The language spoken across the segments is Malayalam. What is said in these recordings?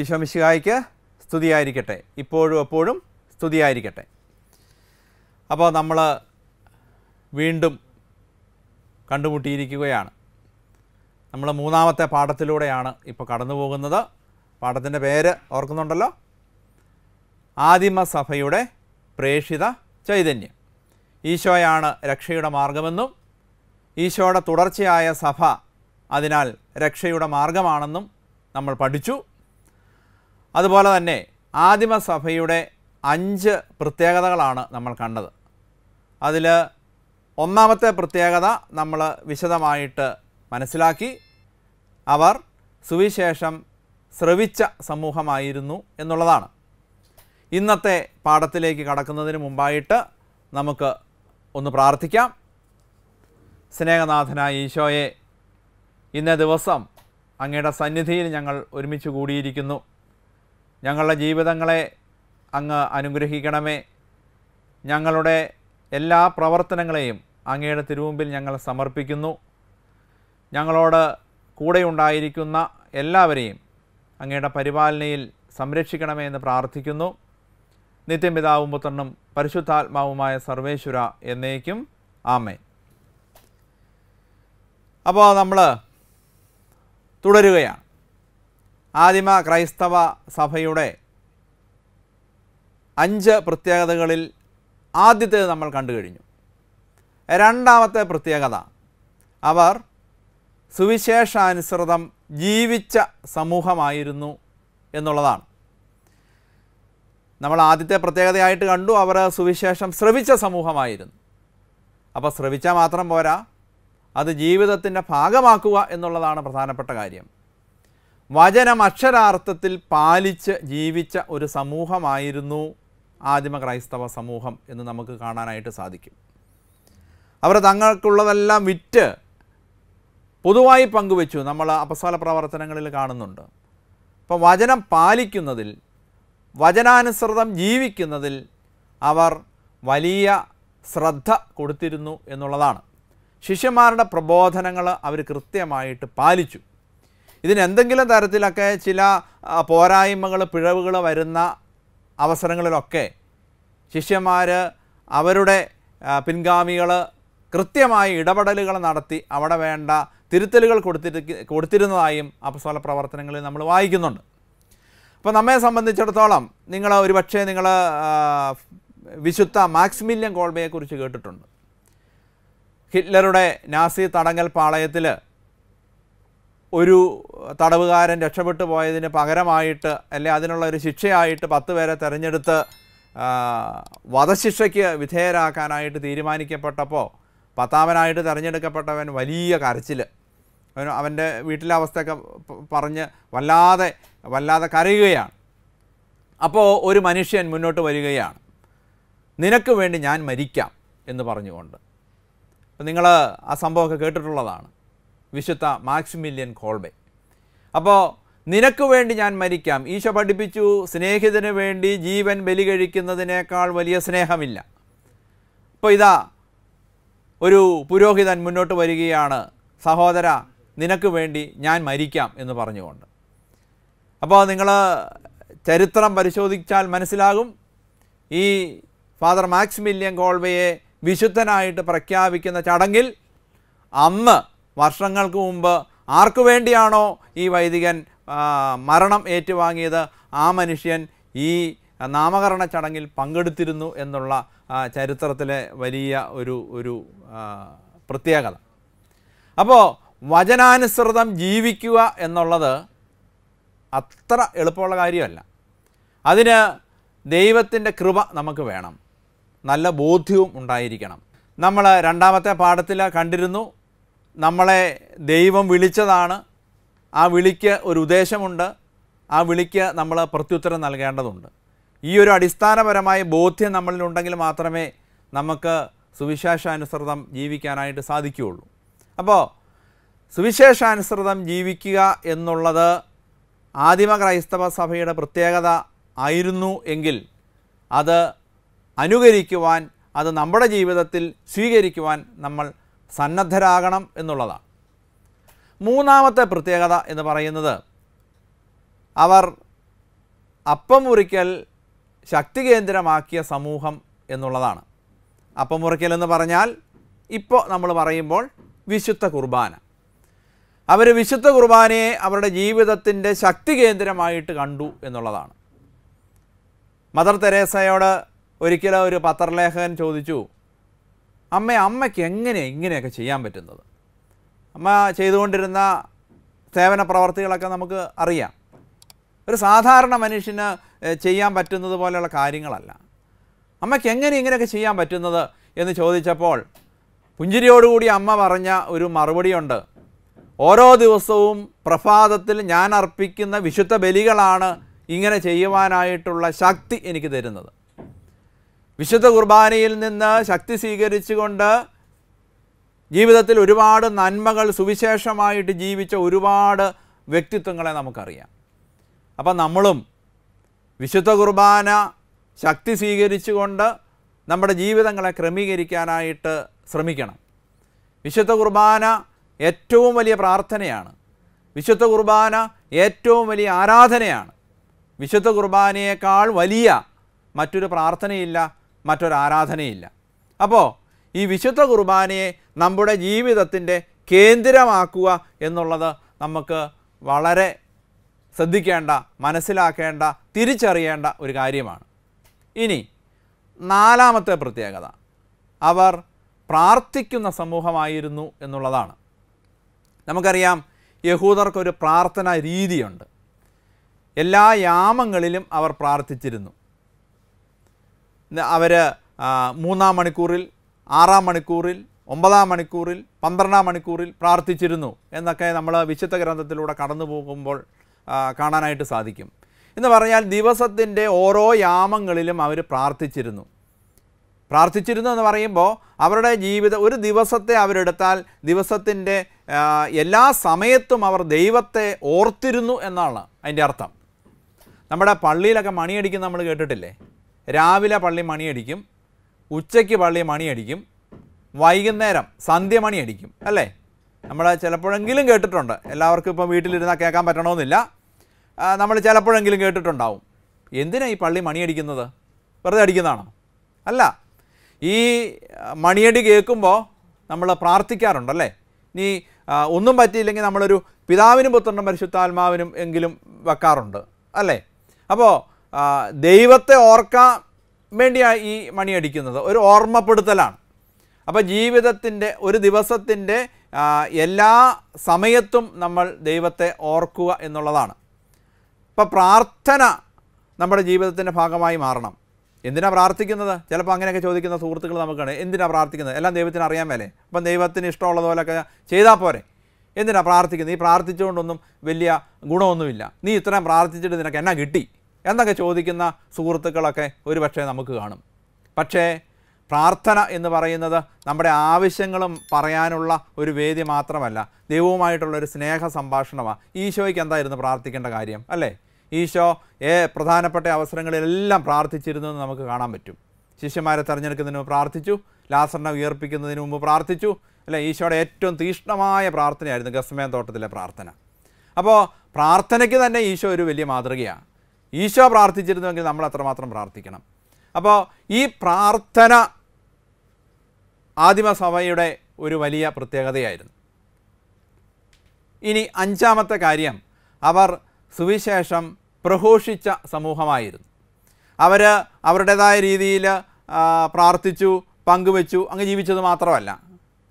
ഈശോമിശിഹായിക്ക് സ്തുതിയായിരിക്കട്ടെ ഇപ്പോഴും എപ്പോഴും സ്തുതിയായിരിക്കട്ടെ അപ്പോൾ നമ്മൾ വീണ്ടും കണ്ടുമുട്ടിയിരിക്കുകയാണ് നമ്മൾ മൂന്നാമത്തെ പാഠത്തിലൂടെയാണ് ഇപ്പോൾ കടന്നു പോകുന്നത് പാഠത്തിൻ്റെ പേര് ഓർക്കുന്നുണ്ടല്ലോ ആദിമസഭയുടെ പ്രേഷിത ചൈതന്യം ഈശോയാണ് രക്ഷയുടെ മാർഗമെന്നും ഈശോയുടെ തുടർച്ചയായ സഭ അതിനാൽ രക്ഷയുടെ മാർഗമാണെന്നും നമ്മൾ പഠിച്ചു അതുപോലെ തന്നെ ആദിമസഭയുടെ അഞ്ച് പ്രത്യേകതകളാണ് നമ്മൾ കണ്ടത് അതിൽ ഒന്നാമത്തെ പ്രത്യേകത നമ്മൾ വിശദമായിട്ട് മനസ്സിലാക്കി അവർ സുവിശേഷം ശ്രവിച്ച സമൂഹമായിരുന്നു എന്നുള്ളതാണ് ഇന്നത്തെ പാഠത്തിലേക്ക് കടക്കുന്നതിന് മുമ്പായിട്ട് നമുക്ക് ഒന്ന് പ്രാർത്ഥിക്കാം സ്നേഹനാഥനായ ഈശോയെ ഇന്നേ ദിവസം അങ്ങയുടെ സന്നിധിയിൽ ഞങ്ങൾ ഒരുമിച്ച് കൂടിയിരിക്കുന്നു ഞങ്ങളുടെ ജീവിതങ്ങളെ അങ്ങ് അനുഗ്രഹിക്കണമേ ഞങ്ങളുടെ എല്ലാ പ്രവർത്തനങ്ങളെയും അങ്ങയുടെ തിരുമുമ്പിൽ ഞങ്ങൾ സമർപ്പിക്കുന്നു ഞങ്ങളോട് കൂടെയുണ്ടായിരിക്കുന്ന എല്ലാവരെയും അങ്ങയുടെ പരിപാലനയിൽ സംരക്ഷിക്കണമേ എന്ന് പ്രാർത്ഥിക്കുന്നു നിത്യപിതാവും പുത്രനും പരിശുദ്ധാത്മാവുമായ സർവേശ്വര എന്നേക്കും ആമേ അപ്പോൾ നമ്മൾ തുടരുകയാണ് ആദിമ ക്രൈസ്തവ സഭയുടെ അഞ്ച് പ്രത്യേകതകളിൽ ആദ്യത്തേത് നമ്മൾ കണ്ടു കഴിഞ്ഞു രണ്ടാമത്തെ പ്രത്യേകത അവർ സുവിശേഷാനുസൃതം ജീവിച്ച സമൂഹമായിരുന്നു എന്നുള്ളതാണ് നമ്മൾ ആദ്യത്തെ പ്രത്യേകതയായിട്ട് കണ്ടു അവർ സുവിശേഷം ശ്രവിച്ച സമൂഹമായിരുന്നു അപ്പോൾ ശ്രവിച്ചാൽ മാത്രം പോരാ അത് ജീവിതത്തിൻ്റെ ഭാഗമാക്കുക എന്നുള്ളതാണ് പ്രധാനപ്പെട്ട കാര്യം വചനം അക്ഷരാർത്ഥത്തിൽ പാലിച്ച് ജീവിച്ച ഒരു സമൂഹമായിരുന്നു ആദിമ ക്രൈസ്തവ സമൂഹം എന്ന് നമുക്ക് കാണാനായിട്ട് സാധിക്കും അവർ തങ്ങൾക്കുള്ളതെല്ലാം വിറ്റ് പൊതുവായി പങ്കുവെച്ചു നമ്മൾ അപസാല പ്രവർത്തനങ്ങളിൽ കാണുന്നുണ്ട് അപ്പോൾ വചനം പാലിക്കുന്നതിൽ വചനാനുസൃതം ജീവിക്കുന്നതിൽ അവർ വലിയ ശ്രദ്ധ കൊടുത്തിരുന്നു എന്നുള്ളതാണ് ശിഷ്യന്മാരുടെ പ്രബോധനങ്ങൾ അവർ കൃത്യമായിട്ട് പാലിച്ചു ഇതിനെന്തെങ്കിലും തരത്തിലൊക്കെ ചില പോരായ്മകൾ പിഴവുകൾ വരുന്ന അവസരങ്ങളിലൊക്കെ ശിഷ്യന്മാർ അവരുടെ പിൻഗാമികൾ കൃത്യമായി ഇടപെടലുകൾ നടത്തി അവിടെ വേണ്ട തിരുത്തലുകൾ കൊടുത്തിരി കൊടുത്തിരുന്നതായും അപസ്വല പ്രവർത്തനങ്ങളിൽ നമ്മൾ വായിക്കുന്നുണ്ട് അപ്പോൾ നമ്മെ സംബന്ധിച്ചിടത്തോളം നിങ്ങൾ ഒരുപക്ഷേ നിങ്ങൾ വിശുദ്ധ മാക്സിമില്യം കോൾബയെക്കുറിച്ച് കേട്ടിട്ടുണ്ട് ഹിറ്റ്ലറുടെ നാസി തടങ്കൽ പാളയത്തിൽ ഒരു തടവുകാരൻ രക്ഷപ്പെട്ടു പോയതിന് പകരമായിട്ട് അല്ലെ അതിനുള്ള ഒരു ശിക്ഷയായിട്ട് പത്ത് പേരെ തിരഞ്ഞെടുത്ത് വധശിക്ഷയ്ക്ക് വിധേയരാക്കാനായിട്ട് തീരുമാനിക്കപ്പെട്ടപ്പോൾ പത്താമനായിട്ട് തിരഞ്ഞെടുക്കപ്പെട്ടവൻ വലിയ കരച്ചിൽ അവൻ അവൻ്റെ വീട്ടിലെ അവസ്ഥയൊക്കെ പറഞ്ഞ് വല്ലാതെ വല്ലാതെ കരയുകയാണ് അപ്പോൾ ഒരു മനുഷ്യൻ മുന്നോട്ട് വരികയാണ് നിനക്ക് വേണ്ടി ഞാൻ മരിക്കാം എന്ന് പറഞ്ഞുകൊണ്ട് നിങ്ങൾ ആ സംഭവമൊക്കെ കേട്ടിട്ടുള്ളതാണ് വിശുദ്ധ മാക്സിമില്യൻ കോൾബെ അപ്പോൾ നിനക്ക് വേണ്ടി ഞാൻ മരിക്കാം ഈശോ പഠിപ്പിച്ചു സ്നേഹിതന് വേണ്ടി ജീവൻ ബലി കഴിക്കുന്നതിനേക്കാൾ വലിയ സ്നേഹമില്ല അപ്പോൾ ഇതാ ഒരു പുരോഹിതൻ മുന്നോട്ട് വരികയാണ് സഹോദര നിനക്ക് വേണ്ടി ഞാൻ മരിക്കാം എന്ന് പറഞ്ഞുകൊണ്ട് അപ്പോൾ നിങ്ങൾ ചരിത്രം പരിശോധിച്ചാൽ മനസ്സിലാകും ഈ ഫാദർ മാക്സിമില്യൻ കോൾവയെ വിശുദ്ധനായിട്ട് പ്രഖ്യാപിക്കുന്ന ചടങ്ങിൽ അന്ന് വർഷങ്ങൾക്ക് മുമ്പ് ആർക്കു വേണ്ടിയാണോ ഈ വൈദികൻ മരണം ഏറ്റുവാങ്ങിയത് ആ മനുഷ്യൻ ഈ നാമകരണ ചടങ്ങിൽ പങ്കെടുത്തിരുന്നു എന്നുള്ള ചരിത്രത്തിലെ വലിയ ഒരു ഒരു പ്രത്യേകത അപ്പോൾ വചനാനുസൃതം ജീവിക്കുക എന്നുള്ളത് അത്ര എളുപ്പമുള്ള കാര്യമല്ല അതിന് ദൈവത്തിൻ്റെ കൃപ നമുക്ക് വേണം നല്ല ബോധ്യവും ഉണ്ടായിരിക്കണം നമ്മൾ രണ്ടാമത്തെ പാഠത്തിൽ കണ്ടിരുന്നു നമ്മളെ ദൈവം വിളിച്ചതാണ് ആ വിളിക്ക് ഒരു ഉദ്ദേശമുണ്ട് ആ വിളിക്ക് നമ്മൾ പ്രത്യുത്തരം നൽകേണ്ടതുണ്ട് ഈ ഒരു അടിസ്ഥാനപരമായ ബോധ്യം നമ്മളിലുണ്ടെങ്കിൽ മാത്രമേ നമുക്ക് സുവിശേഷാനുസൃതം ജീവിക്കാനായിട്ട് സാധിക്കുകയുള്ളൂ അപ്പോൾ സുവിശേഷാനുസൃതം ജീവിക്കുക എന്നുള്ളത് ആദിമ ക്രൈസ്തവ സഭയുടെ പ്രത്യേകത ആയിരുന്നു എങ്കിൽ അത് അനുകരിക്കുവാൻ അത് നമ്മുടെ ജീവിതത്തിൽ സ്വീകരിക്കുവാൻ നമ്മൾ സന്നദ്ധരാകണം എന്നുള്ളതാണ് മൂന്നാമത്തെ പ്രത്യേകത എന്ന് പറയുന്നത് അവർ അപ്പമുറിക്കൽ ശക്തി കേന്ദ്രമാക്കിയ സമൂഹം എന്നുള്ളതാണ് അപ്പമുറിക്കൽ എന്ന് പറഞ്ഞാൽ ഇപ്പോൾ നമ്മൾ പറയുമ്പോൾ വിശുദ്ധ കുർബാന അവർ വിശുദ്ധ കുർബാനയെ അവരുടെ ജീവിതത്തിൻ്റെ ശക്തി കേന്ദ്രമായിട്ട് കണ്ടു എന്നുള്ളതാണ് മദർ തെരേസയോട് ഒരിക്കലും ഒരു പത്രലേഖകൻ ചോദിച്ചു അമ്മ അമ്മയ്ക്ക് എങ്ങനെ ഇങ്ങനെയൊക്കെ ചെയ്യാൻ പറ്റുന്നത് അമ്മ ചെയ്തുകൊണ്ടിരുന്ന സേവന പ്രവർത്തികളൊക്കെ നമുക്ക് അറിയാം ഒരു സാധാരണ മനുഷ്യന് ചെയ്യാൻ പറ്റുന്നത് പോലെയുള്ള കാര്യങ്ങളല്ല അമ്മയ്ക്ക് എങ്ങനെ ഇങ്ങനെയൊക്കെ ചെയ്യാൻ പറ്റുന്നത് എന്ന് ചോദിച്ചപ്പോൾ പുഞ്ചിരിയോടുകൂടി അമ്മ പറഞ്ഞ ഒരു മറുപടിയുണ്ട് ഓരോ ദിവസവും പ്രഭാതത്തിൽ ഞാൻ അർപ്പിക്കുന്ന വിശുദ്ധ ബലികളാണ് ഇങ്ങനെ ചെയ്യുവാനായിട്ടുള്ള ശക്തി എനിക്ക് തരുന്നത് വിശുദ്ധ കുർബാനയിൽ നിന്ന് ശക്തി സ്വീകരിച്ചുകൊണ്ട് ജീവിതത്തിൽ ഒരുപാട് നന്മകൾ സുവിശേഷമായിട്ട് ജീവിച്ച ഒരുപാട് വ്യക്തിത്വങ്ങളെ നമുക്കറിയാം അപ്പം നമ്മളും വിശുദ്ധ കുർബാന ശക്തി സ്വീകരിച്ചുകൊണ്ട് നമ്മുടെ ജീവിതങ്ങളെ ക്രമീകരിക്കാനായിട്ട് ശ്രമിക്കണം വിശുദ്ധ കുർബാന ഏറ്റവും വലിയ പ്രാർത്ഥനയാണ് വിശുദ്ധ കുർബാന ഏറ്റവും വലിയ ആരാധനയാണ് വിശുദ്ധ കുർബാനയേക്കാൾ വലിയ മറ്റൊരു പ്രാർത്ഥനയില്ല മറ്റൊരാരാധനയില്ല അപ്പോൾ ഈ വിശുദ്ധ കുർബാനയെ നമ്മുടെ ജീവിതത്തിൻ്റെ കേന്ദ്രമാക്കുക എന്നുള്ളത് നമുക്ക് വളരെ ശ്രദ്ധിക്കേണ്ട മനസ്സിലാക്കേണ്ട തിരിച്ചറിയേണ്ട ഒരു കാര്യമാണ് ഇനി നാലാമത്തെ പ്രത്യേകത അവർ പ്രാർത്ഥിക്കുന്ന സമൂഹമായിരുന്നു എന്നുള്ളതാണ് നമുക്കറിയാം യഹൂദർക്കൊരു പ്രാർത്ഥനാ രീതിയുണ്ട് എല്ലാ യാമങ്ങളിലും അവർ പ്രാർത്ഥിച്ചിരുന്നു അവർ മൂന്നാം മണിക്കൂറിൽ ആറാം മണിക്കൂറിൽ ഒമ്പതാം മണിക്കൂറിൽ പന്ത്രണ്ടാം മണിക്കൂറിൽ പ്രാർത്ഥിച്ചിരുന്നു എന്നൊക്കെ നമ്മൾ വിശുദ്ധ ഗ്രന്ഥത്തിലൂടെ കടന്നു പോകുമ്പോൾ കാണാനായിട്ട് സാധിക്കും എന്ന് പറഞ്ഞാൽ ദിവസത്തിൻ്റെ ഓരോ യാമങ്ങളിലും അവർ പ്രാർത്ഥിച്ചിരുന്നു പ്രാർത്ഥിച്ചിരുന്നു എന്ന് പറയുമ്പോൾ അവരുടെ ജീവിത ഒരു ദിവസത്തെ അവരെടുത്താൽ ദിവസത്തിൻ്റെ എല്ലാ സമയത്തും അവർ ദൈവത്തെ ഓർത്തിരുന്നു എന്നാണ് അതിൻ്റെ അർത്ഥം നമ്മുടെ പള്ളിയിലൊക്കെ മണിയടിക്കുന്ന നമ്മൾ കേട്ടിട്ടില്ലേ രാവിലെ പള്ളി മണിയടിക്കും ഉച്ചയ്ക്ക് പള്ളി മണിയടിക്കും വൈകുന്നേരം സന്ധ്യ മണിയടിക്കും അല്ലേ നമ്മൾ ചിലപ്പോഴെങ്കിലും കേട്ടിട്ടുണ്ട് എല്ലാവർക്കും ഇപ്പം വീട്ടിലിരുന്നാൽ കേൾക്കാൻ പറ്റണമെന്നില്ല നമ്മൾ ചിലപ്പോഴെങ്കിലും കേട്ടിട്ടുണ്ടാവും എന്തിനാണ് ഈ പള്ളി മണിയടിക്കുന്നത് വെറുതെ അടിക്കുന്നതാണോ അല്ല ഈ മണിയടി കേൾക്കുമ്പോൾ നമ്മൾ പ്രാർത്ഥിക്കാറുണ്ടല്ലേ ഇനി ഒന്നും പറ്റിയില്ലെങ്കിൽ നമ്മളൊരു പിതാവിനും പുത്രനും പരിശുദ്ധാത്മാവിനും എങ്കിലും വെക്കാറുണ്ട് അല്ലേ അപ്പോൾ ദൈവത്തെ ഓർക്കാൻ വേണ്ടിയാണ് ഈ മണിയടിക്കുന്നത് ഒരു ഓർമ്മപ്പെടുത്തലാണ് അപ്പോൾ ജീവിതത്തിൻ്റെ ഒരു ദിവസത്തിൻ്റെ എല്ലാ സമയത്തും നമ്മൾ ദൈവത്തെ ഓർക്കുക എന്നുള്ളതാണ് ഇപ്പോൾ പ്രാർത്ഥന നമ്മുടെ ജീവിതത്തിൻ്റെ ഭാഗമായി മാറണം എന്തിനാണ് പ്രാർത്ഥിക്കുന്നത് ചിലപ്പോൾ അങ്ങനെയൊക്കെ ചോദിക്കുന്ന സുഹൃത്തുക്കൾ നമുക്കാണ് എന്തിനാണ് പ്രാർത്ഥിക്കുന്നത് എല്ലാം ദൈവത്തിന് അറിയാൻ മേലെ അപ്പം ദൈവത്തിന് ഇഷ്ടമുള്ളത് പോലെയൊക്കെ ചെയ്താൽ പോരെ എന്തിനാണ് പ്രാർത്ഥിക്കുന്നത് ഈ പ്രാർത്ഥിച്ചുകൊണ്ടൊന്നും വലിയ ഗുണമൊന്നുമില്ല നീ ഇത്രയും പ്രാർത്ഥിച്ചിട്ട് നിനക്ക് എന്നാ കിട്ടി എന്നൊക്കെ ചോദിക്കുന്ന സുഹൃത്തുക്കളൊക്കെ ഒരുപക്ഷെ നമുക്ക് കാണും പക്ഷേ പ്രാർത്ഥന എന്ന് പറയുന്നത് നമ്മുടെ ആവശ്യങ്ങളും പറയാനുള്ള ഒരു വേദി മാത്രമല്ല ദൈവവുമായിട്ടുള്ള ഒരു സ്നേഹ സംഭാഷണമാണ് ഈശോയ്ക്ക് എന്തായിരുന്നു പ്രാർത്ഥിക്കേണ്ട കാര്യം അല്ലേ ഈശോ ഏ പ്രധാനപ്പെട്ട അവസരങ്ങളിലെല്ലാം പ്രാർത്ഥിച്ചിരുന്നു എന്ന് നമുക്ക് കാണാൻ പറ്റും ശിഷ്യന്മാരെ തിരഞ്ഞെടുക്കുന്നതിന് മുമ്പ് പ്രാർത്ഥിച്ചു ലാസറിനെ ഉയർപ്പിക്കുന്നതിന് മുമ്പ് പ്രാർത്ഥിച്ചു അല്ലെ ഈശോയുടെ ഏറ്റവും തീഷ്ണമായ പ്രാർത്ഥനയായിരുന്നു ഗസ്മേൻ തോട്ടത്തിലെ പ്രാർത്ഥന അപ്പോൾ പ്രാർത്ഥനയ്ക്ക് തന്നെ ഈശോ ഒരു വലിയ മാതൃകയാണ് ഈശോ പ്രാർത്ഥിച്ചിരുന്നുവെങ്കിൽ നമ്മൾ അത്രമാത്രം പ്രാർത്ഥിക്കണം അപ്പോൾ ഈ പ്രാർത്ഥന ആദിമസഭയുടെ ഒരു വലിയ പ്രത്യേകതയായിരുന്നു ഇനി അഞ്ചാമത്തെ കാര്യം അവർ സുവിശേഷം പ്രഘോഷിച്ച സമൂഹമായിരുന്നു അവർ അവരുടേതായ രീതിയിൽ പ്രാർത്ഥിച്ചു പങ്കുവെച്ചു അങ്ങ് ജീവിച്ചത് മാത്രമല്ല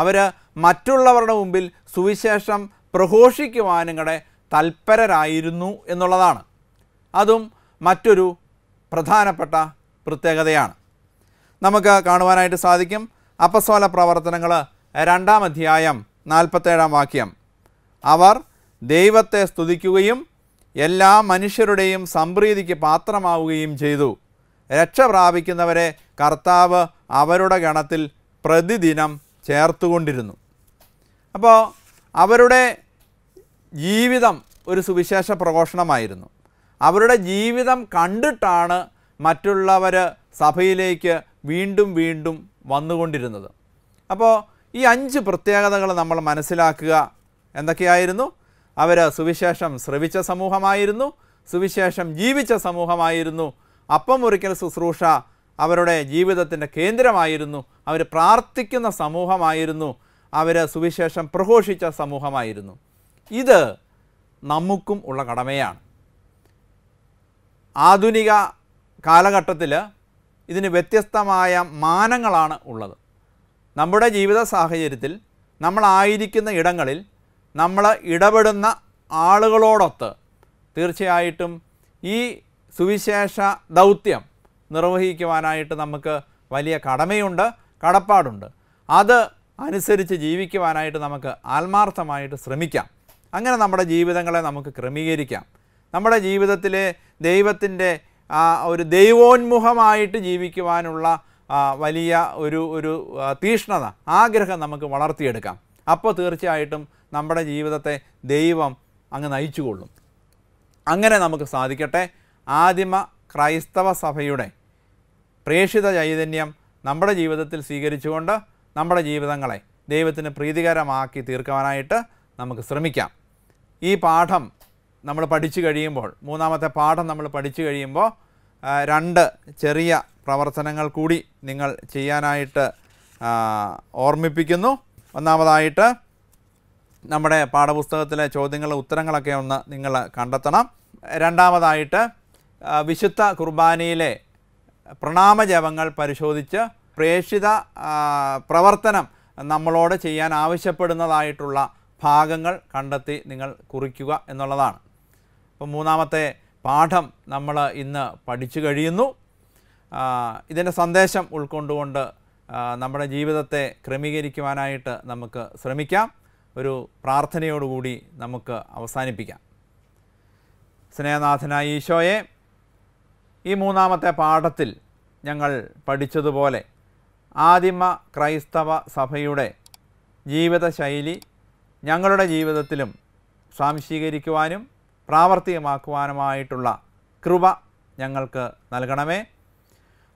അവർ മറ്റുള്ളവരുടെ മുമ്പിൽ സുവിശേഷം പ്രഘോഷിക്കുവാനും കൂടെ തൽപരരായിരുന്നു എന്നുള്ളതാണ് അതും മറ്റൊരു പ്രധാനപ്പെട്ട പ്രത്യേകതയാണ് നമുക്ക് കാണുവാനായിട്ട് സാധിക്കും അപ്പസ്വല പ്രവർത്തനങ്ങൾ രണ്ടാം അധ്യായം നാൽപ്പത്തേഴാം വാക്യം അവർ ദൈവത്തെ സ്തുതിക്കുകയും എല്ലാ മനുഷ്യരുടെയും സംപ്രീതിക്ക് പാത്രമാവുകയും ചെയ്തു രക്ഷ പ്രാപിക്കുന്നവരെ കർത്താവ് അവരുടെ ഗണത്തിൽ പ്രതിദിനം ചേർത്തുകൊണ്ടിരുന്നു അപ്പോൾ അവരുടെ ജീവിതം ഒരു സുവിശേഷ പ്രഘോഷണമായിരുന്നു അവരുടെ ജീവിതം കണ്ടിട്ടാണ് മറ്റുള്ളവർ സഭയിലേക്ക് വീണ്ടും വീണ്ടും വന്നുകൊണ്ടിരുന്നത് അപ്പോൾ ഈ അഞ്ച് പ്രത്യേകതകൾ നമ്മൾ മനസ്സിലാക്കുക എന്തൊക്കെയായിരുന്നു അവർ സുവിശേഷം ശ്രവിച്ച സമൂഹമായിരുന്നു സുവിശേഷം ജീവിച്ച സമൂഹമായിരുന്നു അപ്പം ഒരിക്കൽ ശുശ്രൂഷ അവരുടെ ജീവിതത്തിൻ്റെ കേന്ദ്രമായിരുന്നു അവർ പ്രാർത്ഥിക്കുന്ന സമൂഹമായിരുന്നു അവർ സുവിശേഷം പ്രഘോഷിച്ച സമൂഹമായിരുന്നു ഇത് നമുക്കും ഉള്ള കടമയാണ് ആധുനിക കാലഘട്ടത്തിൽ ഇതിന് വ്യത്യസ്തമായ മാനങ്ങളാണ് ഉള്ളത് നമ്മുടെ ജീവിത സാഹചര്യത്തിൽ നമ്മളായിരിക്കുന്ന ഇടങ്ങളിൽ നമ്മൾ ഇടപെടുന്ന ആളുകളോടൊത്ത് തീർച്ചയായിട്ടും ഈ സുവിശേഷ ദൗത്യം നിർവഹിക്കുവാനായിട്ട് നമുക്ക് വലിയ കടമയുണ്ട് കടപ്പാടുണ്ട് അത് അനുസരിച്ച് ജീവിക്കുവാനായിട്ട് നമുക്ക് ആത്മാർത്ഥമായിട്ട് ശ്രമിക്കാം അങ്ങനെ നമ്മുടെ ജീവിതങ്ങളെ നമുക്ക് ക്രമീകരിക്കാം നമ്മുടെ ജീവിതത്തിലെ ദൈവത്തിൻ്റെ ആ ഒരു ദൈവോന്മുഖമായിട്ട് ജീവിക്കുവാനുള്ള വലിയ ഒരു ഒരു തീഷ്ണത ആഗ്രഹം നമുക്ക് വളർത്തിയെടുക്കാം അപ്പോൾ തീർച്ചയായിട്ടും നമ്മുടെ ജീവിതത്തെ ദൈവം അങ്ങ് നയിച്ചുകൊള്ളും അങ്ങനെ നമുക്ക് സാധിക്കട്ടെ ആദിമ ക്രൈസ്തവ സഭയുടെ പ്രേഷിത ചൈതന്യം നമ്മുടെ ജീവിതത്തിൽ സ്വീകരിച്ചുകൊണ്ട് നമ്മുടെ ജീവിതങ്ങളെ ദൈവത്തിന് പ്രീതികരമാക്കി തീർക്കുവാനായിട്ട് നമുക്ക് ശ്രമിക്കാം ഈ പാഠം നമ്മൾ പഠിച്ചു കഴിയുമ്പോൾ മൂന്നാമത്തെ പാഠം നമ്മൾ പഠിച്ചു കഴിയുമ്പോൾ രണ്ട് ചെറിയ പ്രവർത്തനങ്ങൾ കൂടി നിങ്ങൾ ചെയ്യാനായിട്ട് ഓർമ്മിപ്പിക്കുന്നു ഒന്നാമതായിട്ട് നമ്മുടെ പാഠപുസ്തകത്തിലെ ചോദ്യങ്ങളുടെ ഉത്തരങ്ങളൊക്കെ ഒന്ന് നിങ്ങൾ കണ്ടെത്തണം രണ്ടാമതായിട്ട് വിശുദ്ധ കുർബാനയിലെ പ്രണാമജപങ്ങൾ പരിശോധിച്ച് പ്രേക്ഷിത പ്രവർത്തനം നമ്മളോട് ചെയ്യാൻ ആവശ്യപ്പെടുന്നതായിട്ടുള്ള ഭാഗങ്ങൾ കണ്ടെത്തി നിങ്ങൾ കുറിക്കുക എന്നുള്ളതാണ് അപ്പം മൂന്നാമത്തെ പാഠം നമ്മൾ ഇന്ന് പഠിച്ചു കഴിയുന്നു ഇതിൻ്റെ സന്ദേശം ഉൾക്കൊണ്ടുകൊണ്ട് നമ്മുടെ ജീവിതത്തെ ക്രമീകരിക്കുവാനായിട്ട് നമുക്ക് ശ്രമിക്കാം ഒരു പ്രാർത്ഥനയോടുകൂടി നമുക്ക് അവസാനിപ്പിക്കാം സ്നേഹനാഥനായ ഈശോയെ ഈ മൂന്നാമത്തെ പാഠത്തിൽ ഞങ്ങൾ പഠിച്ചതുപോലെ ആദിമ ക്രൈസ്തവ സഭയുടെ ജീവിതശൈലി ഞങ്ങളുടെ ജീവിതത്തിലും സ്വാംശീകരിക്കുവാനും പ്രാവർത്തികമാക്കുവാനുമായിട്ടുള്ള കൃപ ഞങ്ങൾക്ക് നൽകണമേ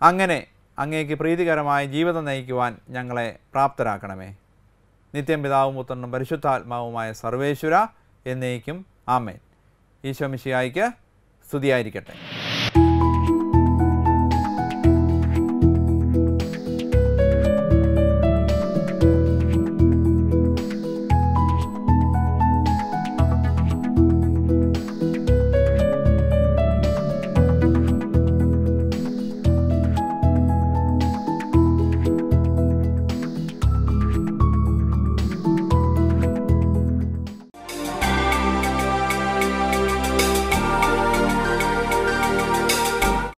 അങ്ങനെ അങ്ങേക്ക് പ്രീതികരമായ ജീവിതം നയിക്കുവാൻ ഞങ്ങളെ പ്രാപ്തരാക്കണമേ നിത്യം പിതാവും പുത്രനും പരിശുദ്ധാത്മാവുമായ സർവേശ്വര എന്നേക്കും ആമേൻ ഈശോ സ്തുതിയായിരിക്കട്ടെ